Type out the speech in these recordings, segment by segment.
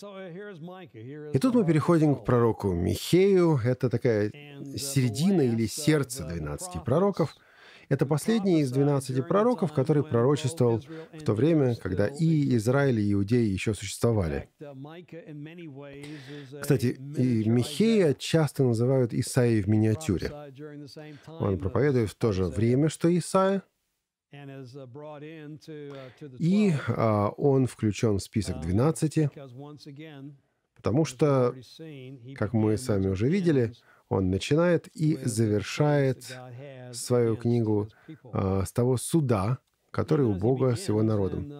Uh, и тут мы переходим к пророку Михею. Это такая середина или сердце 12 пророков. Это последний из 12 uh, пророков, который пророчествовал в то время, когда и Израиль, и Иудеи еще существовали. Uh, Кстати, и Михея часто называют Исаией в миниатюре. Он проповедует в то же время, что Исаия, и а, он включен в список 12, uh, потому что, как мы сами уже видели, он начинает и завершает свою книгу а, с того суда, который у Бога с его народом.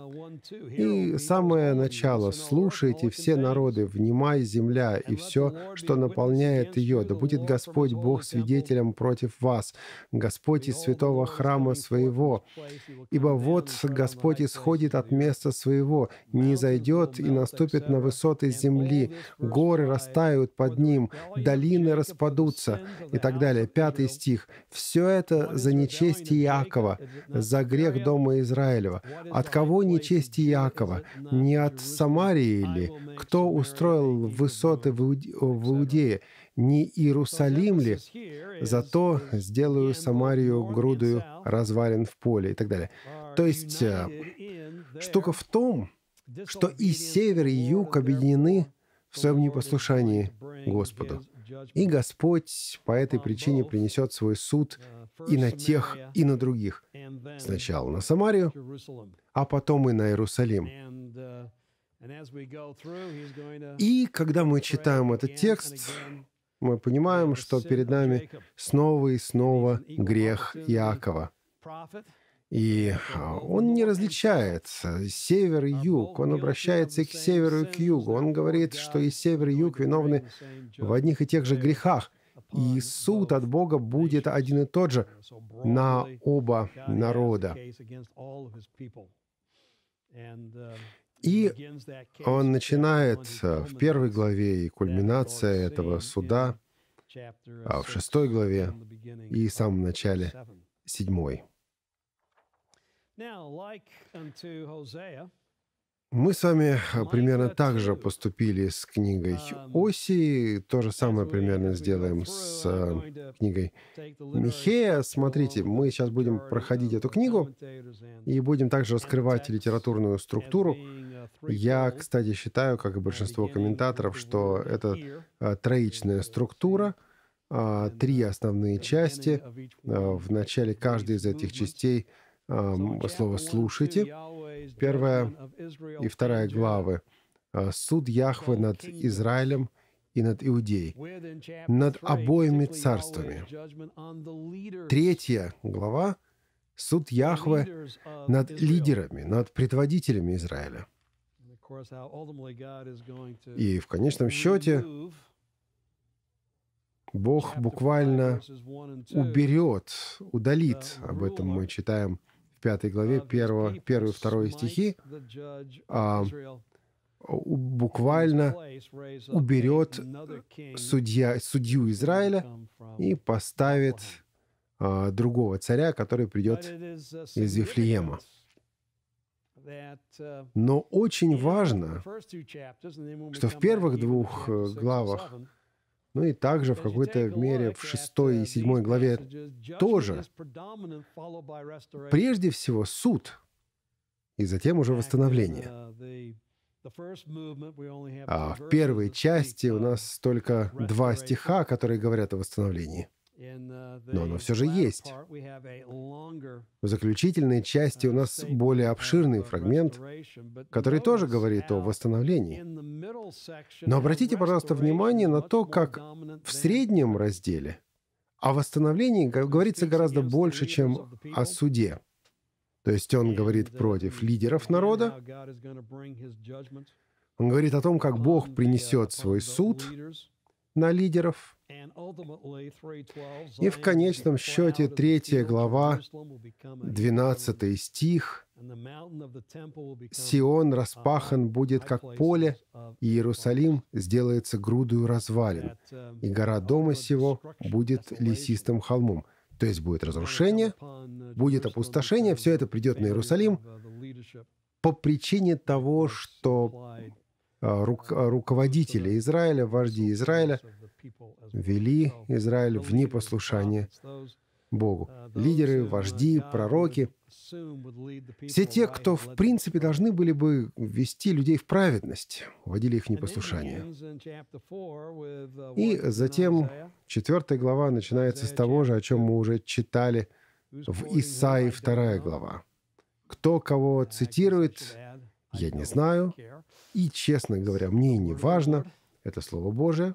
И самое начало — «Слушайте все народы, внимай земля и все, что наполняет ее, да будет Господь Бог свидетелем против вас, Господь из святого храма своего. Ибо вот Господь исходит от места своего, не зайдет и наступит на высоты земли, горы растают под ним, долины распадутся» и так далее. Пятый стих. «Все это за нечестие Иакова, за грех дома дома Израилева? От кого не честь Иакова? Не от Самарии ли? Кто устроил высоты в Иудее? Не Иерусалим ли? Зато сделаю Самарию грудою развален в поле и так далее. То есть э, штука в том, что и север, и юг объединены в своем непослушании Господу. И Господь по этой причине принесет свой суд uh, и на тех, и на других. Сначала на Самарию, а потом и на Иерусалим. Uh, и когда мы читаем этот текст, мы понимаем, что перед нами снова и снова грех Иакова. И а, он не различает север и юг. Он обращается и к северу, и к югу. Он говорит, что и север, и юг виновны в одних и тех же грехах. И суд от Бога будет один и тот же на оба народа. И он начинает э, в первой главе, и кульминация этого суда а, в шестой главе и в самом начале седьмой. Мы с вами э, примерно так же поступили с книгой um, Оси, то же самое примерно сделаем с э, книгой Михея. Смотрите, мы сейчас будем проходить эту книгу и будем также раскрывать литературную структуру. Uh, Я, кстати, считаю, как и большинство комментаторов, что это э, троичная uh, структура, а, три uh, основные части. В начале каждой из этих частей — Эм, слово «слушайте». Первая э, и вторая главы. Э, «Суд Яхвы над Израилем и над Иудеей, над обоими царствами». Третья глава — «Суд Яхвы над лидерами, над предводителями Израиля». И в конечном счете Бог буквально уберет, удалит. Об этом мы читаем – пятой главе 1, uh, 1 и 2 стихи, а, буквально уберет судья, судью Израиля и поставит а, другого царя, который придет uh, из Вифлеема. Uh, Но очень важно, что в первых двух э, главах ну и также в какой-то мере в шестой и седьмой главе тоже. Прежде всего суд, и затем уже восстановление. Uh, а в первой части у нас только два стиха, которые говорят о восстановлении. Uh, Но оно все же есть. В заключительной uh, части у нас более обширный фрагмент, который тоже говорит о восстановлении. Но обратите, пожалуйста, внимание на то, как в среднем разделе о восстановлении говорится гораздо больше, чем о суде. То есть он говорит uh, против лидеров народа, он говорит о том, как Бог принесет свой суд на лидеров – и в конечном счете третья глава, 12 стих, «Сион распахан будет, как поле, и Иерусалим сделается грудою развалин, uh, и гора дома сего будет лесистым холмом». То есть будет разрушение, uh, будет опустошение, все это придет на Иерусалим uh, по причине того, что а, руководители Израиля, вожди Израиля вели Израиль в непослушание Богу. Лидеры, вожди, пророки, все те, кто в принципе должны были бы вести людей в праведность, вводили их в непослушание. И затем четвертая глава начинается с того же, о чем мы уже читали в Исаии вторая глава. Кто кого цитирует, я не знаю. И, честно говоря, мне не важно. Это Слово Божие,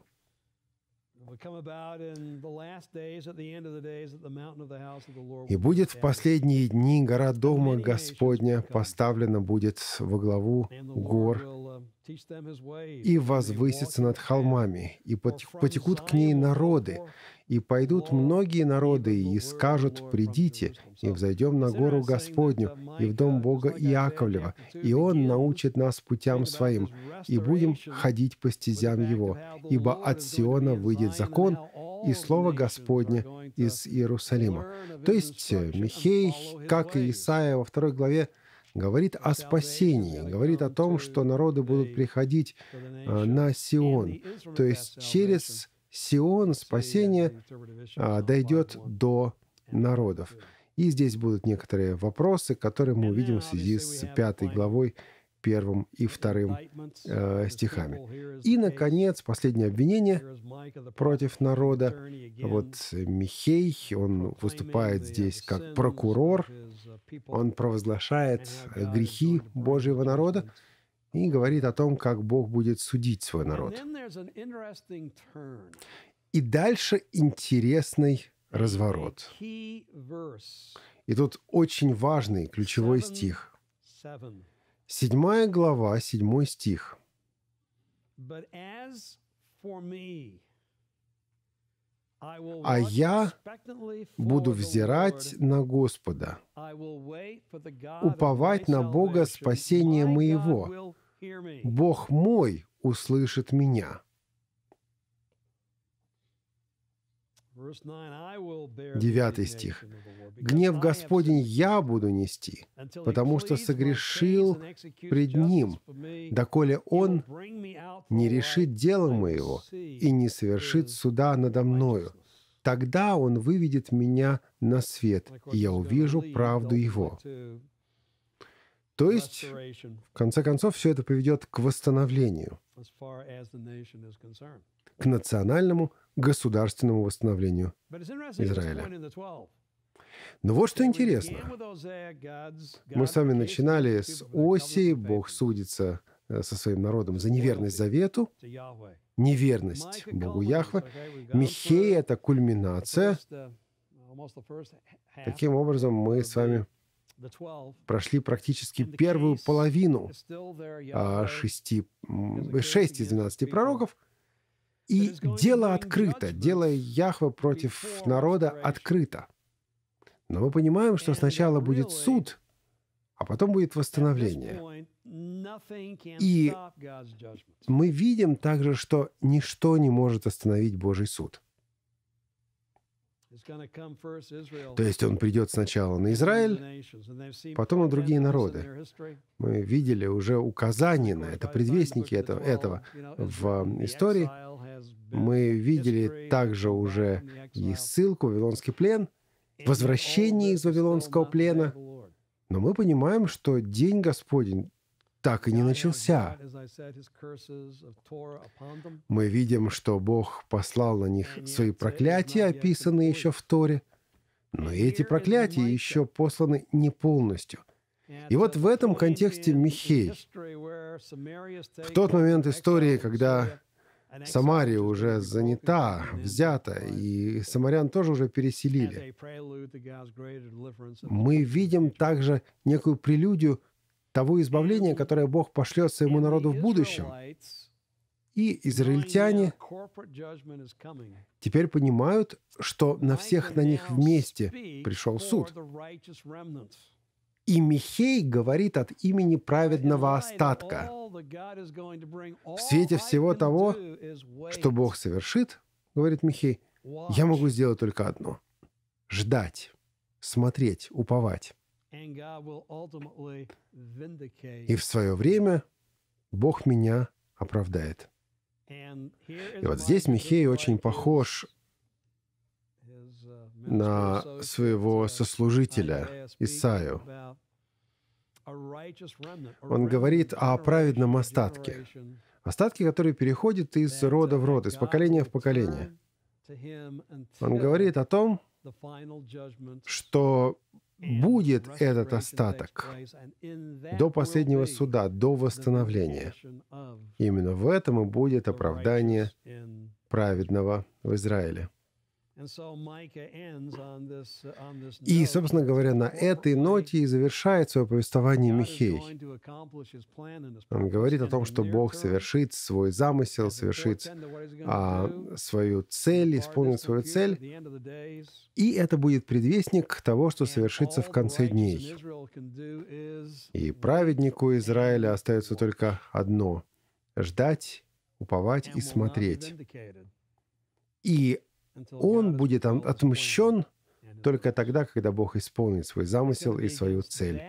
и будет в последние дни гора Дома Господня поставлена будет во главу гор uh, и возвысится над холмами, и потекут к ней народы, и пойдут многие народы и скажут, «Придите, и взойдем на гору Господню, и в дом Бога Иаковлева, и Он научит нас путям Своим, и будем ходить по стезям Его, ибо от Сиона выйдет закон, и Слово Господне из Иерусалима». То есть э, Михей, как и Исаия во второй главе, говорит о спасении, говорит о том, что народы будут приходить э, на Сион, то есть через Сион, спасение а, дойдет до народов. И здесь будут некоторые вопросы, которые мы увидим в связи с пятой главой, первым и вторым э, стихами. И, наконец, последнее обвинение против народа. Вот Михей, он выступает здесь как прокурор, uh, он провозглашает грехи Божьего народа, и говорит о том, как Бог будет судить свой народ. И дальше интересный разворот. И тут очень важный ключевой стих. Седьмая глава, седьмой стих а я буду взирать на Господа, уповать на Бога спасения моего. Бог мой услышит меня. Девятый стих. «Гнев Господень я буду нести, потому что согрешил пред Ним, доколе Он не решит дело моего и не совершит суда надо мною. Тогда Он выведет меня на свет, и я увижу правду Его». То есть, в конце концов, все это приведет к восстановлению – к национальному государственному восстановлению Израиля. Но вот что интересно. Мы с вами начинали с оси «Бог судится э, со своим народом за неверность завету», неверность Богу Яхве. Михея – это кульминация. Uh, Таким образом, мы с вами прошли практически первую половину а, шести, шесть из двенадцати пророков, и дело открыто, дело Яхве против народа открыто. Но мы понимаем, что сначала будет суд, а потом будет восстановление. И мы видим также, что ничто не может остановить Божий суд – то есть он придет сначала на Израиль, потом на другие народы. Мы видели уже указания на это, предвестники этого, этого в эм, истории. Мы видели также уже и ссылку, в Вавилонский плен, возвращение из Вавилонского плена. Но мы понимаем, что день Господень так и не начался. Мы видим, что Бог послал на них свои проклятия, описанные еще в Торе, но эти проклятия еще посланы не полностью. И вот в этом контексте Михей, в тот момент истории, когда Самария уже занята, взята, и самарян тоже уже переселили. Мы видим также некую прелюдию того избавления, которое Бог пошлет своему народу в будущем. И израильтяне теперь понимают, что на всех на них вместе пришел суд. И Михей говорит от имени праведного остатка. В свете всего того, что Бог совершит, говорит Михей, я могу сделать только одно — ждать, смотреть, уповать. И в свое время Бог меня оправдает. И вот здесь Михей очень похож uh, на своего сослужителя Исаю. Uh, Он говорит о праведном остатке. Остатке, который переходит из рода в род, из поколения в поколение. Он говорит о том, что будет этот остаток до последнего суда, до восстановления. Именно в этом и будет оправдание праведного в Израиле. Uh, и, собственно говоря, на этой ноте и завершает свое повествование Михей. Он говорит о том, что Бог совершит свой замысел, совершит а, свою цель, исполнит свою цель, и это будет предвестник того, что совершится в конце дней. И праведнику Израиля остается только одно — ждать, уповать и смотреть. И он будет отмщен только тогда, когда Бог исполнит свой замысел и свою цель.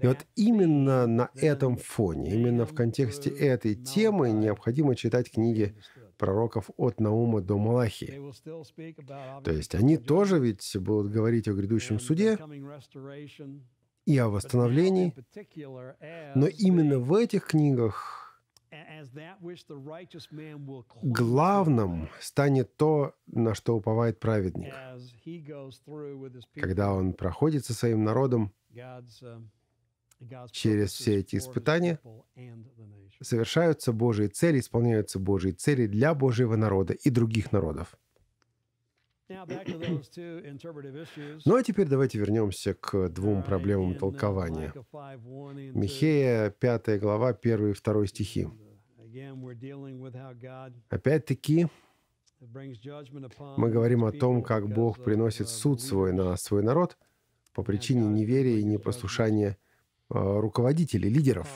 И вот именно на этом фоне, именно в контексте этой темы необходимо читать книги пророков от Наума до Малахи. То есть они тоже ведь будут говорить о грядущем суде и о восстановлении, но именно в этих книгах Главным станет то, на что уповает праведник. Когда он проходит со своим народом um, через все эти испытания, совершаются Божьи цели, исполняются Божьи цели для Божьего народа и других народов. Ну а теперь давайте вернемся к двум проблемам uh, толкования. Михея, 5 глава, 1 и 2 стихи. Опять-таки, мы говорим о том, как Бог приносит суд свой на свой народ по причине неверия и непослушания а, руководителей, лидеров.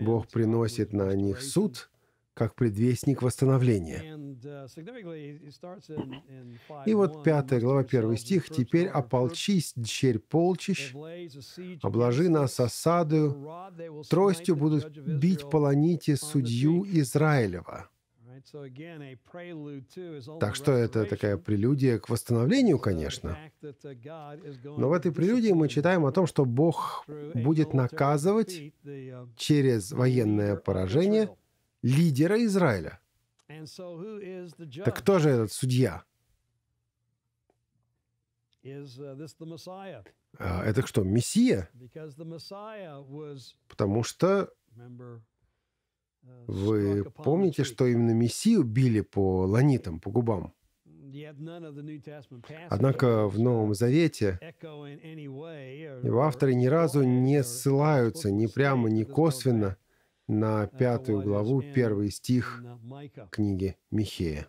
Бог приносит на них суд, как предвестник восстановления. И вот 5 глава 1 стих. «Теперь ополчись, дщерь полчищ, обложи нас осадою, тростью будут бить полоните судью Израилева». Так что это такая прелюдия к восстановлению, конечно. Но в этой прелюдии мы читаем о том, что Бог будет наказывать через военное поражение – лидера Израиля. Так кто же этот судья? Uh, а, это что, Мессия? Потому что uh, вы помните, что именно Мессию били по ланитам, по губам? Однако в Новом Завете его авторы ни разу не ссылаются ни прямо, ни косвенно – на э, пятую главу, первый стих книги Михея.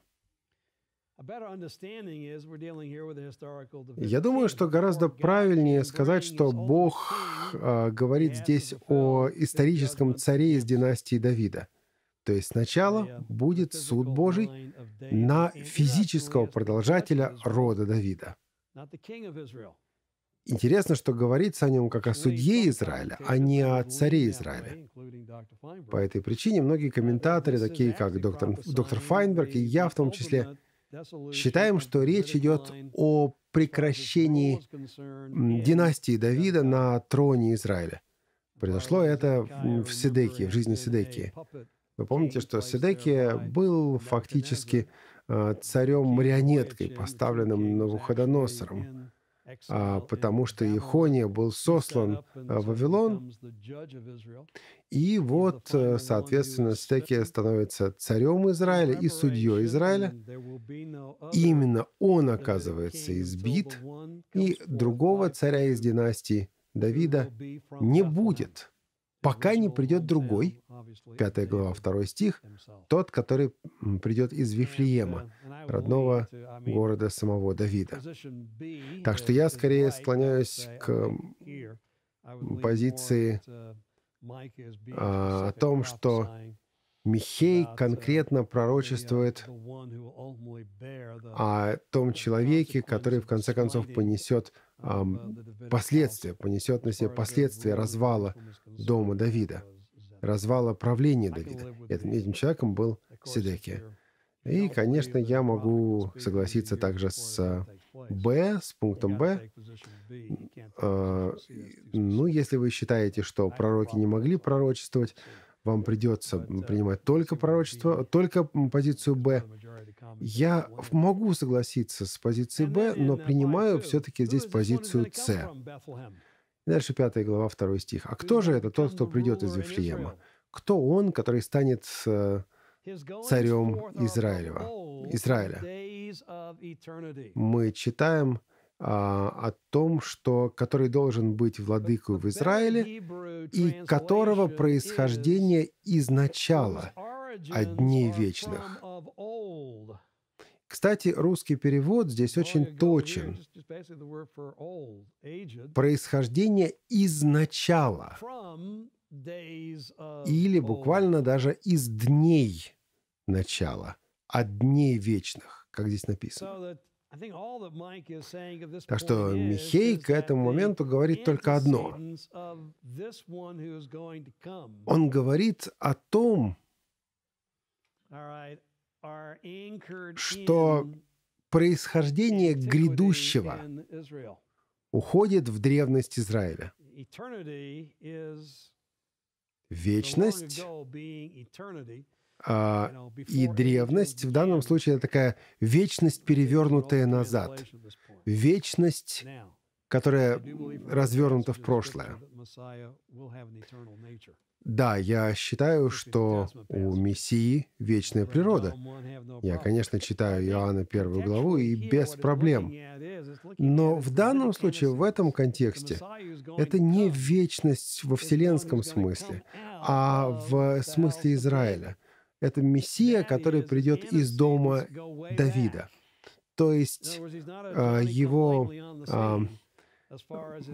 Я думаю, что гораздо правильнее сказать, что Бог э, говорит здесь о историческом царе из династии Давида. То есть сначала uh, будет суд Божий на физического продолжателя рода Давида. Интересно, что говорится о нем как о судье Израиля, а не о царе Израиля. По этой причине многие комментаторы, такие как доктор, доктор Файнберг и я в том числе, считаем, что речь идет о прекращении династии Давида на троне Израиля. Произошло это в Сидеке, в жизни Сидеки. Вы помните, что Сидеки был фактически а, царем-марионеткой, поставленным Навуходоносором. А, потому что Ихония был сослан в а, Вавилон, и вот, э, соответственно, Стекия становится царем Израиля и судьей Израиля. И именно он оказывается избит, и другого царя из династии Давида не будет, пока не придет другой, 5 глава, 2 стих, тот, который придет из Вифлеема. Uh, родного города самого Давида. Так что я скорее склоняюсь к позиции а, о том, что Михей конкретно пророчествует о том человеке, который в конце концов понесет последствия, понесет на себе последствия развала дома Давида, развала правления Давида. Этим, человеком был Седекия. И, конечно, я могу согласиться также с Б, с пунктом Б. Э, ну, если вы считаете, что пророки не могли пророчествовать, вам придется принимать только пророчество, только позицию Б. Я могу согласиться с позицией Б, но принимаю все-таки здесь позицию С. Дальше 5 глава, 2 стих. «А кто же это тот, кто придет из Вифлеема? Кто он, который станет э, царем Израилева, Израиля. Мы читаем а, о том, что который должен быть владыкой в Израиле и которого происхождение изначало от дней вечных. Кстати, русский перевод здесь очень точен. Происхождение изначала или буквально даже из дней начала, о дне вечных, как здесь написано. Так что Михей к этому моменту говорит только одно. Он говорит о том, что происхождение грядущего уходит в древность Израиля. Вечность а, и древность в данном случае это такая вечность, перевернутая назад. Вечность, которая развернута в прошлое. Да, я считаю, что у Мессии вечная природа. Я, конечно, читаю Иоанна первую главу и без проблем. Но в данном случае, в этом контексте, это не вечность во вселенском смысле, а в смысле Израиля – это Мессия, который придет из дома Давида. То есть а, его а,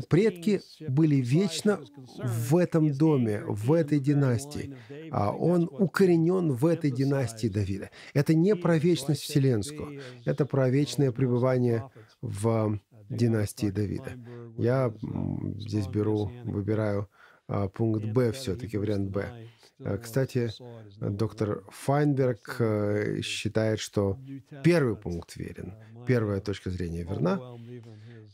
предки были вечно в этом доме, а, в этой династии. Он укоренен в этой династии Давида. Это не про вечность вселенскую, это про вечное пребывание в династии Давида. Я uh, здесь беру, выбираю пункт Б все-таки, вариант Б. Э, кстати, доктор Файнберг считает, что первый пункт верен, первая точка зрения верна. Uh,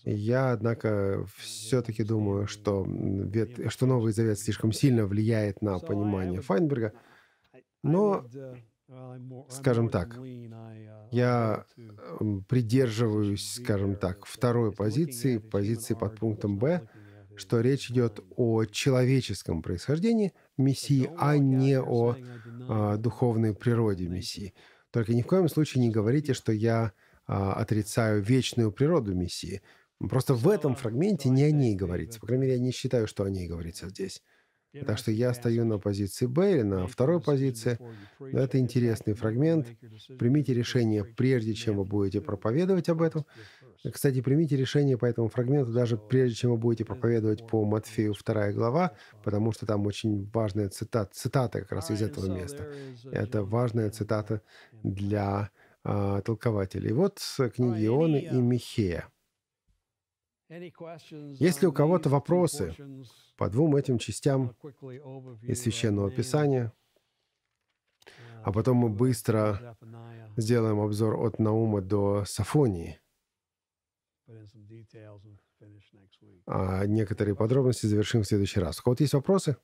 я, однако, все-таки думаю, что, вет... что Новый Завет слишком сильно влияет на понимание Файнберга. Но, uh, э, скажем так, я придерживаюсь, скажем так, второй позиции, позиции под пунктом «Б», что речь идет о человеческом происхождении Мессии, ну, а не о э, духовной природе Мессии. Только ни в коем случае не говорите, что я э, отрицаю вечную природу Мессии. Просто в этом фрагменте не о ней говорится. По крайней мере, я не считаю, что о ней говорится здесь. Так что я стою на позиции Бейли, на второй позиции. Но это интересный фрагмент. Примите решение, прежде чем вы будете проповедовать об этом. Кстати, примите решение по этому фрагменту, даже прежде чем вы будете проповедовать по Матфею 2 глава, потому что там очень важная цитата, цитата как раз из этого места. Это важная цитата для а, толкователей. Вот книги Ионы и Михея. Если у кого-то вопросы по двум этим частям из Священного Писания, uh, а потом мы быстро сделаем обзор от Наума до Сафонии, а некоторые подробности завершим в следующий раз. У кого-то есть вопросы?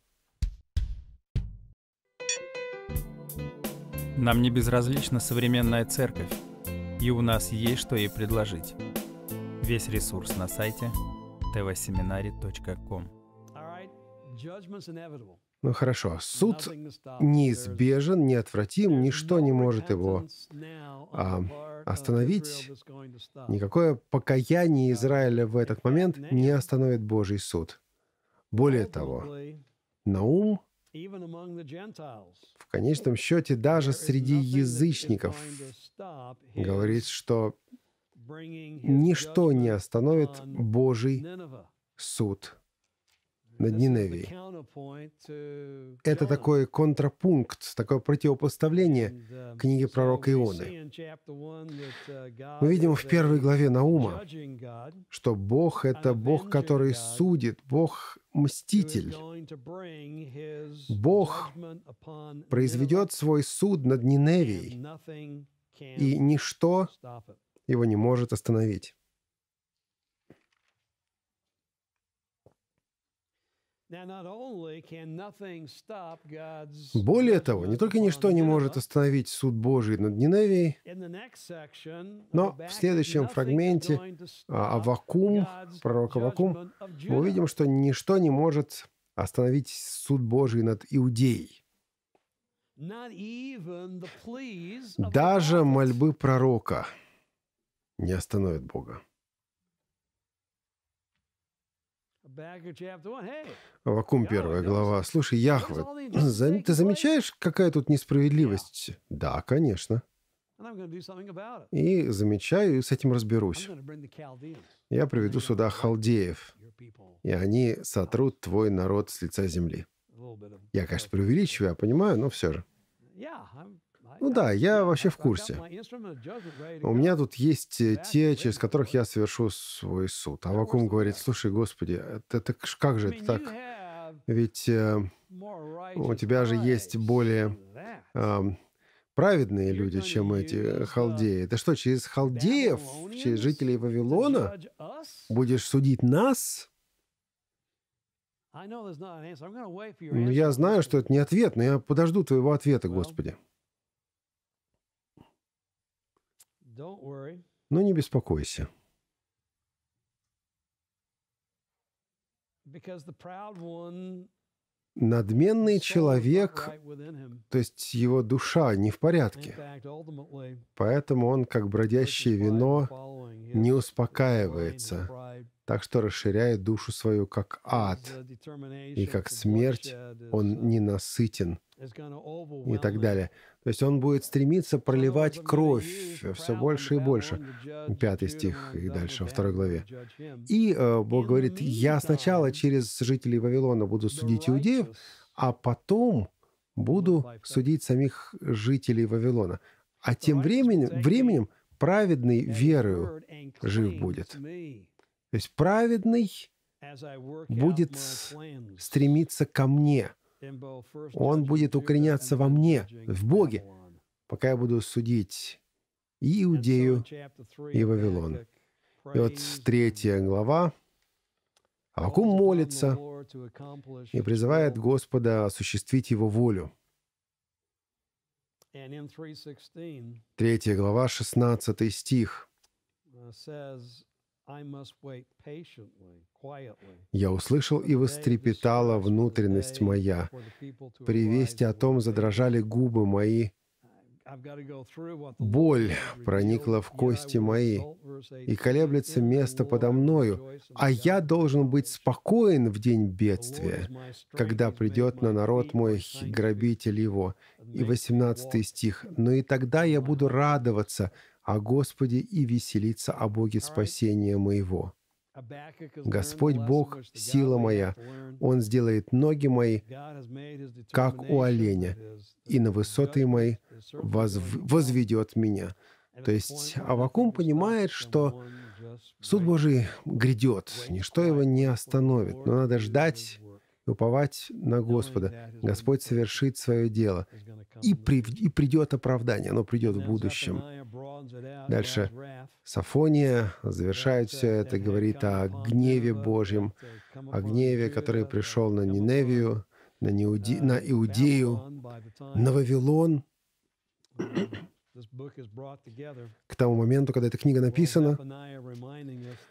Нам не безразлична современная церковь, и у нас есть что ей предложить. Весь ресурс на сайте tvseminary.com. Ну хорошо, суд неизбежен, неотвратим, ничто не может его а, остановить. Никакое покаяние Израиля в этот момент не остановит Божий суд. Более того, Наум в конечном счете даже среди язычников говорит, что ничто не остановит Божий суд над Ниневией. Это такой контрапункт, такое противопоставление um, книге пророка Ионы. Uh, Мы видим в первой главе Наума, что Бог — это Бог, который судит, Бог — мститель. Бог произведет свой суд над Ниневией, и ничто его не может остановить. Более того, не только ничто не может остановить суд Божий над Ниневией, но в следующем фрагменте Авакум, пророк Авакум, мы увидим, что ничто не может остановить суд Божий над Иудеей. Даже мольбы пророка – не остановит Бога. Вакуум первая глава. Слушай, Яхве, ты замечаешь, какая тут несправедливость? Да, конечно. И замечаю, и с этим разберусь. Я приведу сюда халдеев, и они сотрут твой народ с лица земли. Я, конечно, преувеличиваю, я понимаю, но все же. Ну да, я вообще в курсе. У меня тут есть э, те, через которых я совершу свой суд. А Вакум говорит, слушай, Господи, это, это как же это так? Ведь э, у тебя же есть более э, праведные люди, чем эти халдеи. Ты что, через халдеев, через жителей Вавилона будешь судить нас? Ну, я знаю, что это не ответ, но я подожду твоего ответа, Господи. Но ну, не беспокойся. Надменный человек, то есть его душа не в порядке. Поэтому он, как бродящее вино, не успокаивается, так что расширяет душу свою как ад, и как смерть uh, он uh, ненасытен, и так далее. То есть он будет стремиться проливать кровь все больше и больше. Пятый стих и uh, дальше во второй главе. И э, Бог говорит, я сначала через жителей Вавилона буду судить иудеев, а потом буду судить самих жителей Вавилона. А тем временем, временем праведный верою жив будет. То есть праведный будет стремиться ко мне. Он будет укореняться во мне, в Боге, пока я буду судить и Иудею, и Вавилон. И вот третья глава. Авакум молится и призывает Господа осуществить его волю. Третья глава, 16 стих. Uh, я услышал, и вострепетала внутренность моя. При вести о том задрожали губы мои. Боль проникла в кости мои, и колеблется место подо мною, а я должен быть спокоен в день бедствия, когда придет на народ мой грабитель его. И 18 стих. «Но «Ну и тогда я буду радоваться, о Господе и веселиться о Боге спасения моего». Господь Бог, сила моя, Он сделает ноги мои, как у оленя, и на высоты мои возв... возведет меня. То есть Авакум понимает, что суд Божий грядет, ничто его не остановит, но надо ждать и уповать на Господа. Господь совершит свое дело, и, при... и придет оправдание, оно придет в будущем. Дальше Сафония завершает все это, говорит о гневе Божьем, о гневе, который пришел на Ниневию, на, Неуди... на Иудею, на Вавилон. К тому моменту, когда эта книга написана,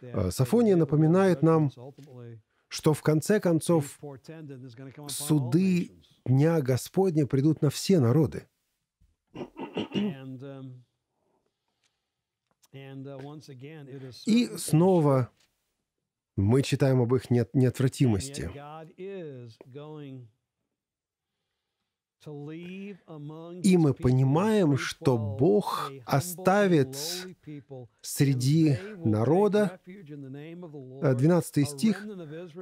э, Сафония напоминает нам, что в конце концов суды Дня Господня придут на все народы. Эм, Uh, И снова мы читаем об их неотвратимости. И мы понимаем, что Бог оставит среди народа, 12 э, стих,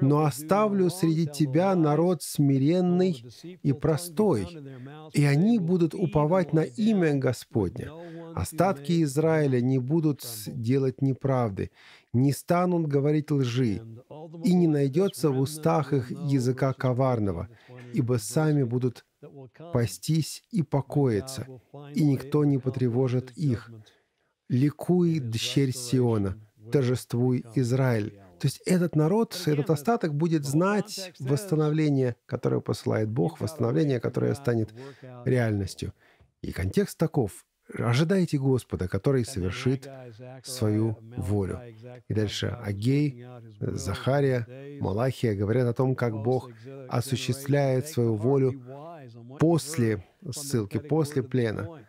«Но оставлю среди тебя народ смиренный и простой, и они будут уповать на имя Господне. Остатки Израиля не будут делать неправды, не станут говорить лжи, и не найдется в устах их языка коварного, ибо сами будут пастись и покоиться, и никто не потревожит их. Ликуй, дщерь Сиона, торжествуй, Израиль. То есть этот народ, этот остаток будет знать восстановление, которое посылает Бог, восстановление, которое станет реальностью. И контекст таков. Ожидайте Господа, который совершит свою волю. И дальше Агей, Захария, Малахия говорят о том, как Бог осуществляет свою волю после ссылки, после плена.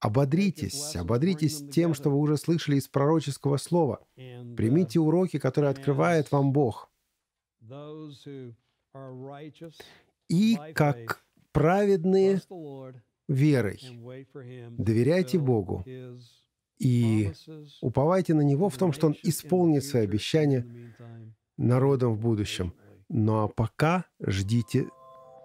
Ободритесь, ободритесь тем, что вы уже слышали из пророческого слова. Uh, Примите уроки, которые открывает вам Бог. И как праведные верой доверяйте Богу и уповайте на Него в том, что Он исполнит свои обещания народам в будущем. Ну а пока ждите